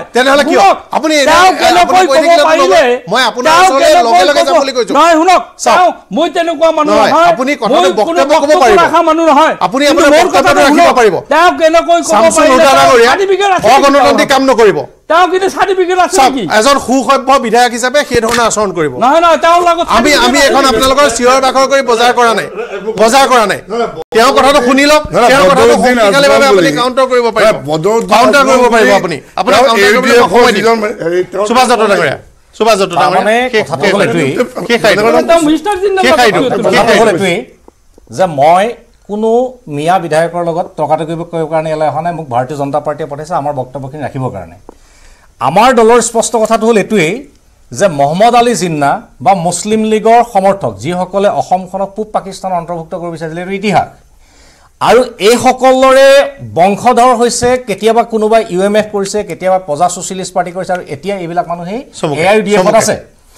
তেনহলে কি আপুনি তাও কেন কই কব পাইলে মই আপোনাৰ লগে লগে যাব বুলি কৈছো নাই শুনক তাও মই তেনকুৱা মানুহ নহয় আপুনি কথাটো বক্তব্য কব পাৰিব ৰাখা মানুহ নহয় আপুনি আপোনাৰ বক্তব্য ৰাখিব পাৰিব তাও কেন কই কব পাইলে সামসুন উদাহৰণ কৰি অগণতান্ত্ৰিক কাম নকৰিব তেওঁ কিন্তু চাৰ্টিফিকেট আছে নেকি এজন সুসভ্য বিধায়ক হিচাপে সেই ধৰণে আচৰণ কৰিব যে মই কোনো মিয়া বিধায়কৰ লগত তৰ্কাতৰ্কিব কৰিবৰ কাৰণে ইয়ালৈ অহা নাই মোক ভাৰতীয় জনতা পাৰ্টীয়ে পঠাইছে আমাৰ বক্তব্যখিনি ৰাখিবৰ কাৰণে আমাৰ দলৰ স্পষ্ট কথাটো হ'ল এইটোৱেই যে মহম্মদ আলী জিন্না বা মুছলিম লীগৰ সমৰ্থক যিসকলে অসমখনক পূব পাকিস্তানত অন্তৰ্ভুক্ত কৰিব বিচাৰিছিলে এইটো ইতিহাস আৰু এইসকলৰে বংশধৰ হৈছে কেতিয়াবা কোনোবাই ইউ এম এফ কৰিছে কেতিয়াবা প্ৰজা ছ'চিয়েলিষ্ট পাৰ্টি কৰিছে আৰু এতিয়া এইবিলাক মানুহেই এ আই ইউ ডি এফত আছে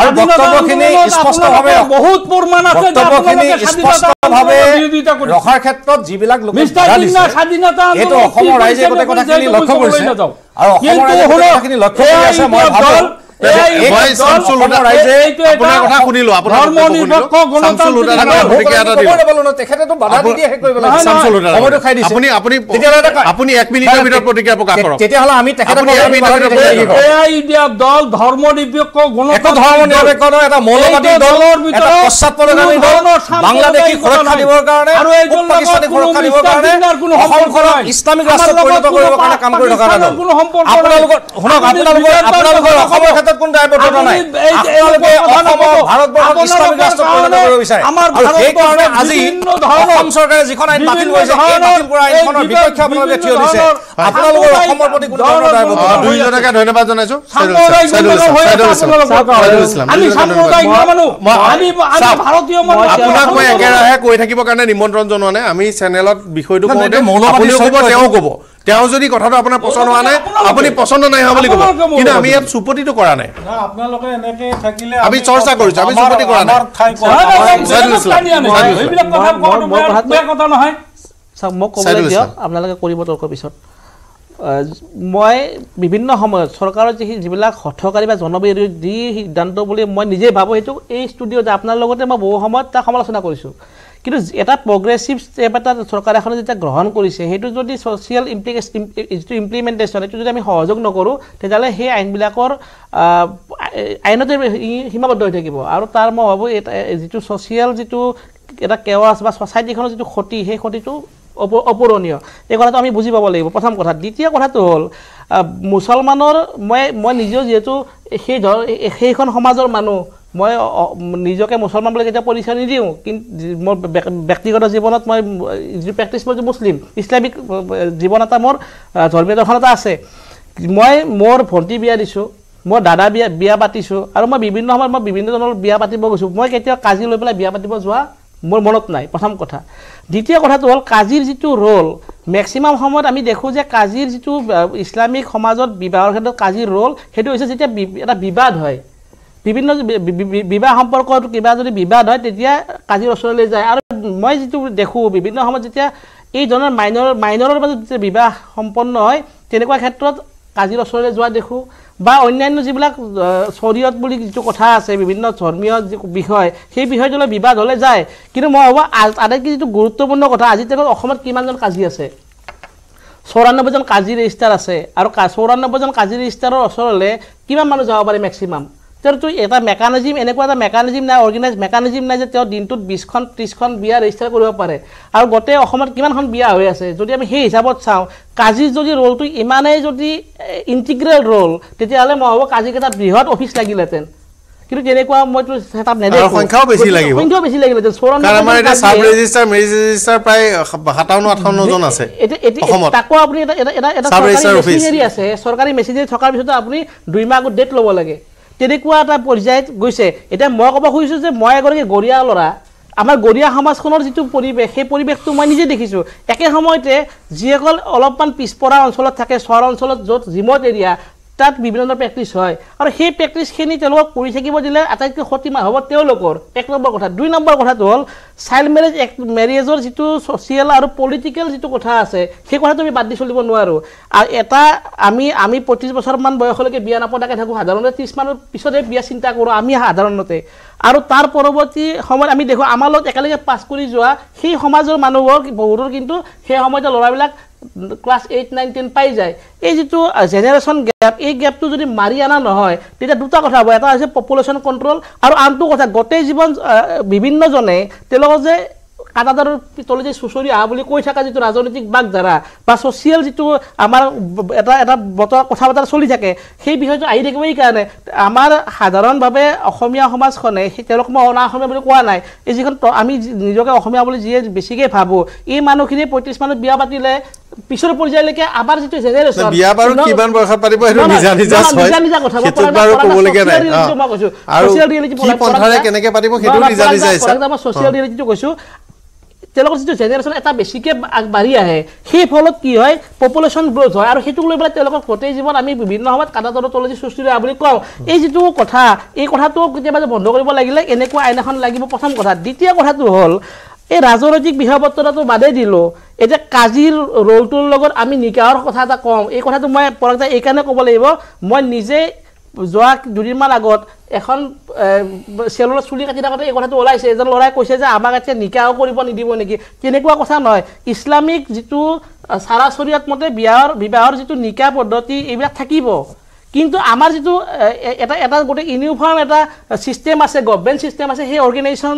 আৰু বক্তব্যখিনি স্পষ্টভাৱে বহুত প্ৰমাণ আছে বক্তব্যখিনি স্পষ্টভাৱে ৰখাৰ ক্ষেত্ৰত যিবিলাক লোকে এইটো অসমৰ ৰাইজে গোটেই কথাখিনি লক্ষ্য কৰিছে আৰু অসমৰ ৰাইজে কথাখিনি লক্ষ্য কৰি আছে মই ভাবোঁ দল ধর্ম নিরপেক্ষ গণতন্ত্রিক কোন ধন্যবাদ জনাইছো আপোনাক মই একেৰাহে কৈ থাকিব কাৰণে নিমন্ত্ৰণ জনোৱা নাই আমি চেনেলত বিষয়টো কওঁতে তেওঁ ক'ব তেওঁ যদি কথাটো আপোনাৰ পচন্দ হোৱা নাই আপুনি পচন্দ নাই হোৱা বুলি ক'ব কিন্তু আমি ইয়াত চুপতিটো কৰা নাই আমি চৰ্চা কৰিছো আমি চুপতি কৰা নাই আপোনালোকে কৰিব তৰ্কৰ পিছত মই বিভিন্ন সময়ত চৰকাৰৰ যি যিবিলাক হঠকাৰী বা জনবিৰোধী সিদ্ধান্ত বুলি মই নিজেই ভাবোঁ সেইটো এই ষ্টুডিঅ'ত আপোনাৰ লগতে মই বহু সময়ত তাক সমালোচনা কৰিছোঁ কিন্তু এটা প্ৰগ্ৰেছিভ ষ্টেপ এটা চৰকাৰ এখনে যেতিয়া গ্ৰহণ কৰিছে সেইটো যদি ছ'চিয়েল ইমপ্লিকেশ্যন যিটো ইমপ্লিমেণ্টেশ্যন সেইটো যদি আমি সহযোগ নকৰোঁ তেতিয়াহ'লে সেই আইনবিলাকৰ আইনতে সীমাবদ্ধ হৈ থাকিব আৰু তাৰ মই ভাবোঁ যিটো ছ'চিয়েল যিটো এটা কেৱাছ বা ছ'চাইটিখনৰ যিটো ক্ষতি সেই ক্ষতিটো অপূৰণীয় এই কথাটো আমি বুজি পাব লাগিব প্ৰথম কথা দ্বিতীয় কথাটো হ'ল মুছলমানৰ মই মই নিজেও যিহেতু সেই ধৰ সেইখন সমাজৰ মানুহ মই নিজকে মুছলমান বুলি কেতিয়াও পৰিচয় নিদিওঁ কিন্তু মোৰ ব্যক্তিগত জীৱনত মই যিটো প্ৰেক্টিছ মই মুছলিম ইছলামিক জীৱন এটা মোৰ ধৰ্মীয় এটা আছে মই মোৰ ভণ্টি বিয়া দিছোঁ মই দাদা বিয়া বিয়া পাতিছোঁ আৰু মই বিভিন্ন সময়ত মই বিভিন্ন ধৰণৰ বিয়া পাতিব গৈছোঁ মই কেতিয়াও কাজি লৈ পেলাই বিয়া পাতিব যোৱা মোৰ মনত নাই প্ৰথম কথা দ্বিতীয় কথাটো হ'ল কাজিৰ যিটো ৰ'ল মেক্সিমাম সময়ত আমি দেখোঁ যে কাজিৰ যিটো ইছলামিক সমাজত বিবাহৰ ক্ষেত্ৰত কাজিৰ ৰ'ল সেইটো হৈছে যেতিয়া এটা বিবাদ হয় বিভিন্ন বিবাহ সম্পৰ্কত কিবা যদি বিবাদ হয় তেতিয়া কাজিৰ ওচৰলৈ যায় আৰু মই যিটো দেখোঁ বিভিন্ন সময়ত যেতিয়া এই ধৰণৰ মাইনৰ মাইনৰৰ মাজত যেতিয়া বিবাহ সম্পন্ন হয় তেনেকুৱা ক্ষেত্ৰত কাজিৰ ওচৰলৈ যোৱা দেখোঁ বা অন্যান্য যিবিলাক চৰিয়ত বুলি যিটো কথা আছে বিভিন্ন ধৰ্মীয় যি বিষয় সেই বিষয়টোলৈ বিবাদ হ'লে যায় কিন্তু মই ভাবোঁ আটাইতকৈ যিটো গুৰুত্বপূৰ্ণ কথা আজি তেওঁ অসমত কিমানজন কাজি আছে চৌৰান্নব্বৈজন কাজি ৰেজিষ্টাৰ আছে আৰু কা চৌৰান্নব্বৈজন কাজি ৰেজিষ্টাৰৰ ওচৰলৈ কিমান মানুহ যাব পাৰে মেক্সিমাম তেওঁৰতো এটা মেকানিজিম এনেকুৱা এটা মেকানিজিম নাই অৰ্গেনাইজ মেকানিজিম নাই যে তেওঁ দিনটোত বিছখন ত্ৰিছখন বিয়া ৰেজিষ্টাৰ কৰিব পাৰে আৰু গোটেই অসমত কিমানখন বিয়া হৈ আছে যদি আমি সেই হিচাপত চাওঁ কাজিৰ যদি ৰোলটো ইমানেই যদি ইণ্টিগ্ৰেল ৰোল তেতিয়াহ'লে মই ভাবোঁ কাজিক এটা বৃহৎ অফিচ লাগিলহেঁতেন কিন্তু তেনেকুৱা মইতো সেটআপ নেদেখোঁ সংখ্যাও বেছি লাগিব সংখ্যাও বেছি লাগিলহেঁতেন চৌৰাণ আমাৰ এতিয়া চাব ৰেজিষ্টাৰ মেৰিজ ৰেজিষ্টাৰ প্ৰায় সাতাৱন্ন আঠাৱন্নজন আছে অসমত তাকো আপুনি এটা এটা এটা এটা চৰকাৰী মেচিনেৰী আছে চৰকাৰী মেচিনেৰী থকাৰ পিছতো আপুনি দুই মাহ আগত ডেট ল'ব লাগে তেনেকুৱা এটা পৰ্যায়ত গৈছে এতিয়া মই ক'ব খুজিছোঁ যে মই এগৰাকী গৰীয়া ল'ৰা আমাৰ গৰীয়া সমাজখনৰ যিটো পৰিৱেশ সেই পৰিৱেশটো মই নিজে দেখিছোঁ একে সময়তে যিসকল অলপমান পিছপৰা অঞ্চলত থাকে চহৰ অঞ্চলত য'ত ৰিমট এৰিয়া তাত বিভিন্ন ধৰণৰ প্ৰেক্টিছ হয় আৰু সেই প্ৰেক্টিছখিনি তেওঁলোকক কৰি থাকিব দিলে আটাইতকৈ সতীমা হ'ব তেওঁলোকৰ এক নম্বৰ কথা দুই নম্বৰ কথাটো হ'ল চাইল্ড মেৰেজ এক মেৰেজৰ যিটো ছ'চিয়েল আৰু পলিটিকেল যিটো কথা আছে সেই কথাটো আমি বাদ দি চলিব নোৱাৰোঁ আৰু এটা আমি আমি পঁয়ত্ৰিছ বছৰমান বয়সলৈকে বিয়া নপতাকৈ থাকোঁ সাধাৰণতে ত্ৰিছ মানৰ পিছতে বিয়া চিন্তা কৰোঁ আমি সাধাৰণতে আৰু তাৰ পৰৱৰ্তী সময়ত আমি দেখোঁ আমাৰ লগত একেলগে পাছ কৰি যোৱা সেই সমাজৰ মানুহক বহুতৰ কিন্তু সেই সময়তে ল'ৰাবিলাক ক্লাছ এইট নাইন টেন পাই যায় এই যিটো জেনেৰেশ্যন গেপ এই গেপটো যদি মাৰি অনা নহয় তেতিয়া দুটা কথা হ'ব এটা হৈছে পপুলেশ্যন কণ্ট্ৰল আৰু আনটো কথা গোটেই জীৱন বিভিন্নজনে তেওঁলোকৰ যে কাটাদাৰ পিতলে যে চুচৰি আহা বুলি কৈ থকা যিটো ৰাজনৈতিক বাগধাৰা বা ছ'চিয়েল যিটো আমাৰ এটা এটা বতৰা কথা বতৰা চলি থাকে সেই বিষয়টো আহি থাকিব এইকাৰণে আমাৰ সাধাৰণভাৱে অসমীয়া সমাজখনে সেই তেওঁলোক মই অনা অসমীয়া বুলি কোৱা নাই এই যিখন আমি নিজকে অসমীয়া বুলি যিয়ে বেছিকৈ ভাবোঁ এই মানুহখিনিয়ে পঁয়ত্ৰিছ মানুহ বিয়া পাতিলে পিছৰ পৰ্যায়লৈকে আমাৰ যিটো জেনেৰেশ্যন কৈছোঁ তেওঁলোকৰ যিটো জেনেৰেশ্যন এটা বেছিকৈ আগবাঢ়ি আহে সেই ফলত কি হয় পপুলেশ্যন গ্ৰ'থ হয় আৰু সেইটোক লৈ পেলাই তেওঁলোকৰ গোটেই জীৱন আমি বিভিন্ন সময়ত কাদা তৰ কাটাতলজি সৃষ্টি হয় বুলি কওঁ এই যিটো কথা এই কথাটো কেতিয়াবা যে বন্ধ কৰিব লাগিলে এনেকুৱা আইন এখন লাগিব প্ৰথম কথা দ্বিতীয় কথাটো হ'ল এই ৰাজনৈতিক বিষয়পত্ৰটো বাদেই দিলোঁ এতিয়া কাজিৰ ৰোলটোৰ লগত আমি নিকাহৰ কথা এটা কওঁ এই কথাটো মই পৰা এইকাৰণে ক'ব লাগিব মই নিজে যোৱা দুদিনমান আগত এখন চেলুনত চুলি কাটি থাকোঁতে এই কথাটো ওলাইছে এজন ল'ৰাই কৈছে যে আমাক এতিয়া নিকাও কৰিব নিদিব নেকি তেনেকুৱা কথা নহয় ইছলামিক যিটো চাৰাচৰিয়াত মতে বিয়াৰ বিবাহৰ যিটো নিকা পদ্ধতি এইবিলাক থাকিব কিন্তু আমাৰ যিটো এটা এটা গোটেই ইউনিফৰ্ম এটা ছিষ্টেম আছে গভৰ্মেণ্ট ছিষ্টেম আছে সেই অৰ্গেনাইজেশ্যন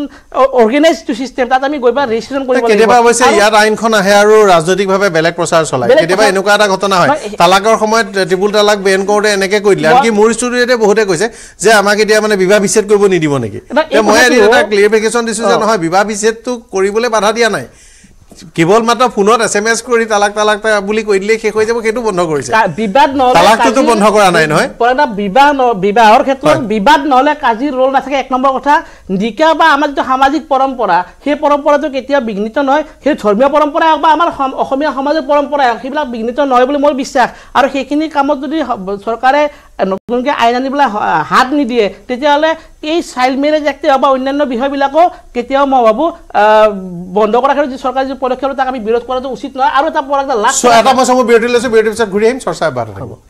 অৰ্গেনাইজ যিটো ছিষ্টেম তাত আমি গৈ পেলাই ৰেজিষ্ট্ৰেশ্যন কৰিব কেতিয়াবা অৱশ্যে ইয়াত আইনখন আহে আৰু ৰাজনৈতিকভাৱে বেলেগ প্ৰচাৰ চলায় কেতিয়াবা এনেকুৱা এটা ঘটনা হয় তালাকৰ সময়ত ত্ৰিপুল তালাক বেন কৰোঁতে এনেকৈ কৈ দিলে আনকি মোৰ ষ্টুডিঅ'তে বহুতে কৈছে যে আমাক এতিয়া মানে বিবাহ বিচ্ছেদ কৰিব নিদিব নেকি মই এটা ক্লিয়াৰিফিকেশ্যন দিছোঁ যে নহয় বিবাহ বিচ্ছেদটো কৰিবলৈ বাধা দিয়া নাই কেৱল মাত্ৰ ফোনত এছ এম এছ কৰি তালাক তালাক বুলি কৈ দিলে শেষ হৈ যাব সেইটো বন্ধ কৰিছে বিবাদ নহ'লে তালাকটোতো বন্ধ কৰা নাই নহয় বিবাহ বিবাহৰ ক্ষেত্ৰত বিবাদ নহ'লে কাজিৰ ৰোল নাথাকে এক নম্বৰ কথা নিকা বা আমাৰ যিটো সামাজিক পৰম্পৰা সেই পৰম্পৰাটো কেতিয়াও বিঘ্নিত নহয় সেই ধৰ্মীয় পৰম্পৰাই হওক বা আমাৰ অসমীয়া সমাজৰ পৰম্পৰাই হওক সেইবিলাক বিঘ্নিত নহয় বুলি মোৰ বিশ্বাস আৰু সেইখিনি কামত যদি চৰকাৰে নতুনকৈ আইন আনিবলৈ হাত নিদিয়ে তেতিয়াহ'লে এই চাইল্ড চাইল্ডমেৰে জাতীয় বা অন্যান্য বিষয়বিলাকো কেতিয়াও মই ভাবোঁ বন্ধ কৰাৰ ক্ষেত্ৰত যি চৰকাৰে যি পদক্ষেপ তাক আমি বিৰোধ কৰাটো উচিত নহয় আৰু এটা পৰা এটা এটা পইচা মই বিৰতি লৈছোঁ বিৰতিৰ পিছত ঘূৰি আহিম চৰ্চা এবাৰ হ'ব